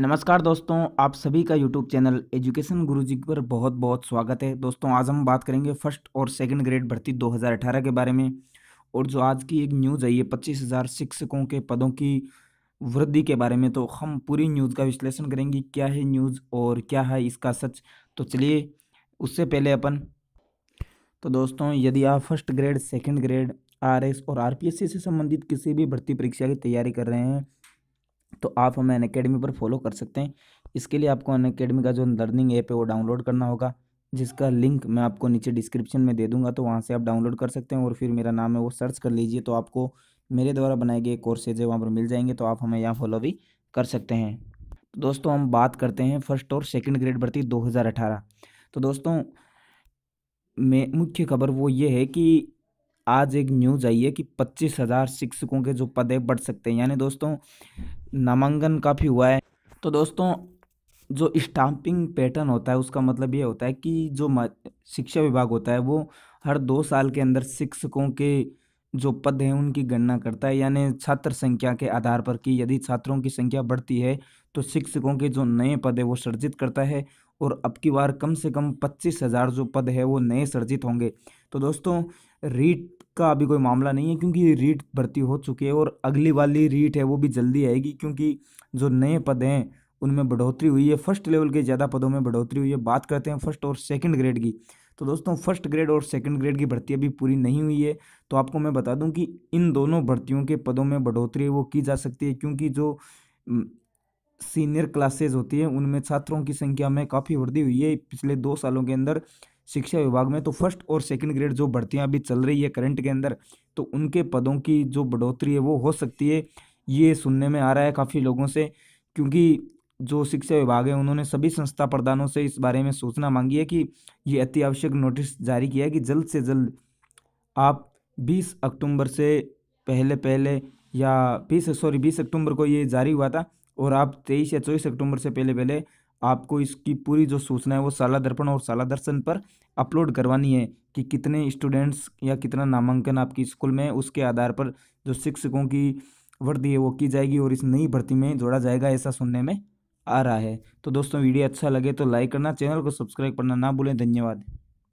नमस्कार दोस्तों आप सभी का यूट्यूब चैनल एजुकेशन गुरुजी पर बहुत बहुत स्वागत है दोस्तों आज हम बात करेंगे फर्स्ट और सेकंड ग्रेड भर्ती 2018 के बारे में और जो आज की एक न्यूज़ आई है पच्चीस हज़ार शिक्षकों के पदों की वृद्धि के बारे में तो हम पूरी न्यूज़ का विश्लेषण करेंगे क्या है न्यूज़ और क्या है इसका सच तो चलिए उससे पहले अपन तो दोस्तों यदि आप first grade second grade R और आर से संबंधित किसी भी भर्ती परीक्षा की तैयारी कर रहे हैं तो आप हमें अन अकेडमी पर फॉलो कर सकते हैं इसके लिए आपको अन अकेडमी का जो लर्निंग ऐप है वो डाउनलोड करना होगा जिसका लिंक मैं आपको नीचे डिस्क्रिप्शन में दे दूंगा तो वहाँ से आप डाउनलोड कर सकते हैं और फिर मेरा नाम है वो सर्च कर लीजिए तो आपको मेरे द्वारा बनाए गए कोर्सेज है वहाँ पर मिल जाएंगे तो आप हमें यहाँ फॉलो भी कर सकते हैं तो दोस्तों हम बात करते हैं फर्स्ट और सेकेंड ग्रेड भर्ती दो तो दोस्तों में मुख्य खबर वो ये है कि आज एक न्यूज़ आई है कि पच्चीस हज़ार शिक्षकों के जो पद है बढ़ सकते हैं यानी दोस्तों नामांकन काफ़ी हुआ है तो दोस्तों जो स्टाम्पिंग पैटर्न होता है उसका मतलब ये होता है कि जो शिक्षा विभाग होता है वो हर दो साल के अंदर शिक्षकों के जो पद हैं उनकी गणना करता है यानी छात्र संख्या के आधार पर कि यदि छात्रों की संख्या बढ़ती है तो शिक्षकों के जो नए पद है वो सर्जित करता है और अब की बार कम से कम पच्चीस हज़ार जो पद है वो नए सर्जित होंगे तो दोस्तों रीट का अभी कोई मामला नहीं है क्योंकि रीट भर्ती हो चुकी है और अगली वाली रीट है वो भी जल्दी आएगी क्योंकि जो नए पद हैं उनमें बढ़ोतरी हुई है फर्स्ट लेवल के ज़्यादा पदों में बढ़ोतरी हुई है बात करते हैं फर्स्ट और सेकंड ग्रेड की तो दोस्तों फर्स्ट ग्रेड और सेकंड ग्रेड की भर्ती अभी पूरी नहीं हुई है तो आपको मैं बता दूं कि इन दोनों भर्तियों के पदों में बढ़ोतरी वो की जा सकती है क्योंकि जो सीनियर क्लासेज होती हैं उनमें छात्रों की संख्या में काफ़ी वृद्धि हुई है पिछले दो सालों के अंदर शिक्षा विभाग में तो फर्स्ट और सेकंड ग्रेड जो भर्तियाँ अभी चल रही है करंट के अंदर तो उनके पदों की जो बढ़ोतरी है वो हो सकती है ये सुनने में आ रहा है काफ़ी लोगों से क्योंकि जो शिक्षा विभाग है उन्होंने सभी संस्था प्रधानों से इस बारे में सूचना मांगी है कि ये अति आवश्यक नोटिस जारी किया है कि जल्द से जल्द आप बीस अक्टूबर से पहले पहले या बीस सॉरी बीस अक्टूबर को ये जारी हुआ था और आप तेईस या चौबीस अक्टूबर से पहले पहले आपको इसकी पूरी जो सूचना है वो शाला दर्पण और शाला दर्शन पर अपलोड करवानी है कि कितने स्टूडेंट्स या कितना नामांकन आपकी स्कूल में उसके आधार पर जो शिक्षकों की वर्दी है वो की जाएगी और इस नई भर्ती में जोड़ा जाएगा ऐसा सुनने में आ रहा है तो दोस्तों वीडियो अच्छा लगे तो लाइक करना चैनल को सब्सक्राइब करना ना भूलें धन्यवाद